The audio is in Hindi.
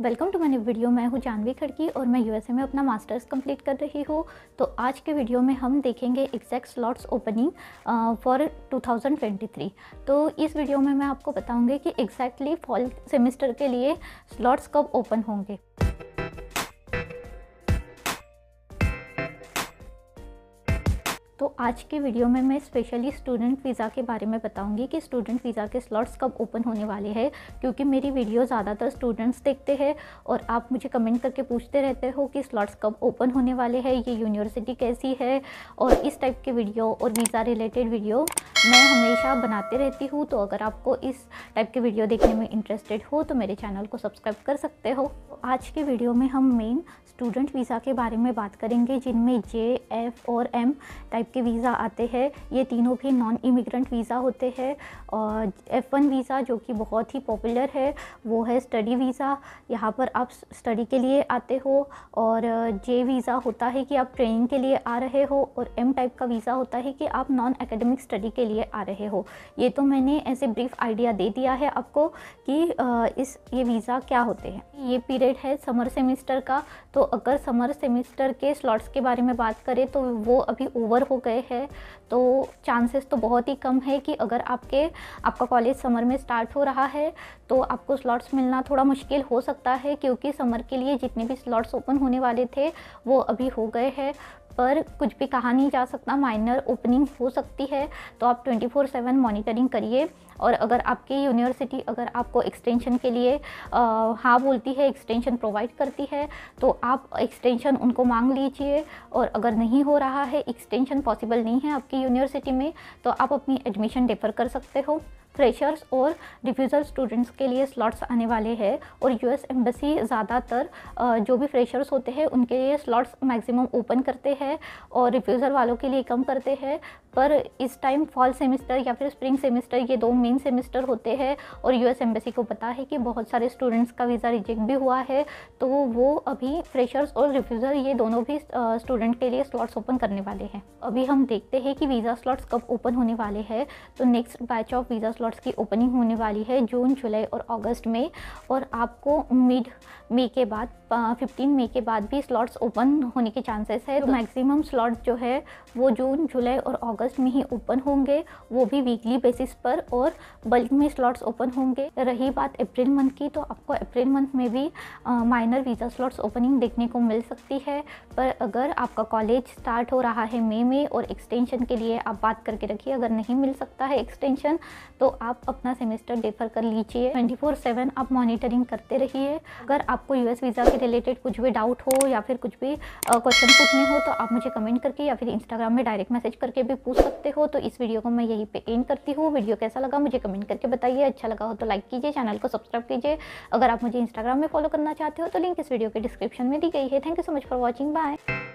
वेलकम टू माई वीडियो मैं हूँ जानवी खड़की और मैं यूएसए में अपना मास्टर्स कंप्लीट कर रही हूँ तो आज के वीडियो में हम देखेंगे एग्जैक्ट स्लॉट्स ओपनिंग फॉर 2023 तो इस वीडियो में मैं आपको बताऊँगी कि एग्जैक्टली फॉल सेमेस्टर के लिए स्लॉट्स कब ओपन होंगे तो आज के वीडियो में मैं स्पेशली स्टूडेंट वीज़ा के बारे में बताऊंगी कि स्टूडेंट वीज़ा के स्लॉट्स कब ओपन होने वाले हैं क्योंकि मेरी वीडियो ज़्यादातर स्टूडेंट्स देखते हैं और आप मुझे कमेंट करके पूछते रहते हो कि स्लॉट्स कब ओपन होने वाले हैं ये यूनिवर्सिटी कैसी है और इस टाइप के वीडियो और वीज़ा रिलेटेड वीडियो मैं हमेशा बनाते रहती हूँ तो अगर आपको इस टाइप के वीडियो देखने में इंटरेस्टेड हो तो मेरे चैनल को सब्सक्राइब कर सकते हो आज के वीडियो में हम मेन स्टूडेंट वीज़ा के बारे में बात करेंगे जिनमें जे एफ़ और एम टाइप के वीज़ा आते हैं ये तीनों भी नॉन इमिग्रेंट वीज़ा होते हैं और एफ़ वन वीज़ा जो कि बहुत ही पॉपुलर है वो है स्टडी वीज़ा यहाँ पर आप स्टडी के लिए आते हो और जे वीज़ा होता है कि आप ट्रेनिंग के लिए आ रहे हो और एम टाइप का वीज़ा होता है कि आप नॉन एकेडमिक स्टडी के लिए आ रहे हो ये तो मैंने ऐसे ब्रीफ आइडिया दे दिया है आपको कि इस ये वीज़ा क्या होते हैं ये पीरियड है समर सेमिस्टर का तो अगर समर सेमिस्टर के स्लॉट्स के बारे में बात करें तो वो अभी ओवर हो गए हैं तो चांसेस तो बहुत ही कम है कि अगर आपके आपका कॉलेज समर में स्टार्ट हो रहा है तो आपको स्लॉट्स मिलना थोड़ा मुश्किल हो सकता है क्योंकि समर के लिए जितने भी स्लॉट्स ओपन होने वाले थे वो अभी हो गए हैं पर कुछ भी कहा नहीं जा सकता माइनर ओपनिंग हो सकती है तो आप 24 सेवन मॉनिटरिंग करिए और अगर आपकी यूनिवर्सिटी अगर आपको एक्सटेंशन के लिए आ, हाँ बोलती है एक्सटेंशन प्रोवाइड करती है तो आप एक्सटेंशन उनको मांग लीजिए और अगर नहीं हो रहा है एक्सटेंशन पॉसिबल नहीं है आपकी यूनिवर्सिटी में तो आप अपनी एडमिशन डेफर कर सकते हो फ्रेशर्स और डिफ्यूजर स्टूडेंट्स के लिए स्लॉट्स आने वाले हैं और यूएस एम्बेसी ज़्यादातर जो भी फ्रेशर्स होते हैं उनके लिए स्लॉट्स मैक्सिमम ओपन करते हैं और रिफ्यूज़र वालों के लिए कम करते हैं पर इस टाइम फॉल सेमेस्टर या फिर स्प्रिंग सेमेस्टर ये दो मेन सेमेस्टर होते हैं और यू एस एम्बेसी को पता है कि बहुत सारे स्टूडेंट्स का वीज़ा रिजेक्ट भी हुआ है तो वो अभी फ्रेशर्स और रिफ्यूज़ल ये दोनों भी स्टूडेंट के लिए स्लॉट्स ओपन करने वाले हैं अभी हम देखते हैं कि वीज़ा स्लॉट्स कब ओपन होने वाले हैं तो next batch of visa slot slots की ओपनिंग होने वाली है जून जुलाई और अगस्त में और आपको मिड मई के बाद फिफ्टीन मई के बाद भी स्लॉट्स ओपन होने के चांसेस है तो मैक्सिमम तो स्लॉट जो है वो जून जुलाई और अगस्त में ही ओपन होंगे वो भी वीकली बेसिस पर और बल्क में स्लॉट्स ओपन होंगे रही बात अप्रैल मंथ की तो आपको अप्रैल मंथ में भी माइनर वीज़ा स्लॉट्स ओपनिंग देखने को मिल सकती है पर अगर आपका कॉलेज स्टार्ट हो रहा है मई में और एक्सटेंशन के लिए आप बात करके रखिए अगर नहीं मिल सकता है एक्सटेंशन तो आप अपना सेमेस्टर डेफर कर लीजिए ट्वेंटी फोर सेवन आप मॉनिटरिंग करते रहिए अगर आपको यूएस वीज़ा के रिलेटेड कुछ भी डाउट हो या फिर कुछ भी क्वेश्चन पूछने हो तो आप मुझे कमेंट करके या फिर इंस्टाग्राम में डायरेक्ट मैसेज करके भी पूछ सकते हो तो इस वीडियो को मैं यहीं पे एंड करती हूँ वीडियो कैसा लगा मुझे कमेंट करके बताइए अच्छा लगा हो तो लाइक कीजिए चैनल को सब्सक्राइब कीजिए अगर आप मुझे इंस्टाग्राम में फॉलो करना चाहते हो तो लिंक इस वीडियो के डिस्क्रिप्शन में दी गई है thank you so much for watching bye